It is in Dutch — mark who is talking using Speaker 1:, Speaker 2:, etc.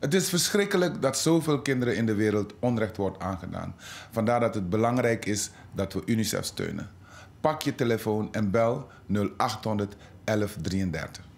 Speaker 1: Het is verschrikkelijk dat zoveel kinderen in de wereld onrecht wordt aangedaan. Vandaar dat het belangrijk is dat we UNICEF steunen. Pak je telefoon en bel 0800 1133.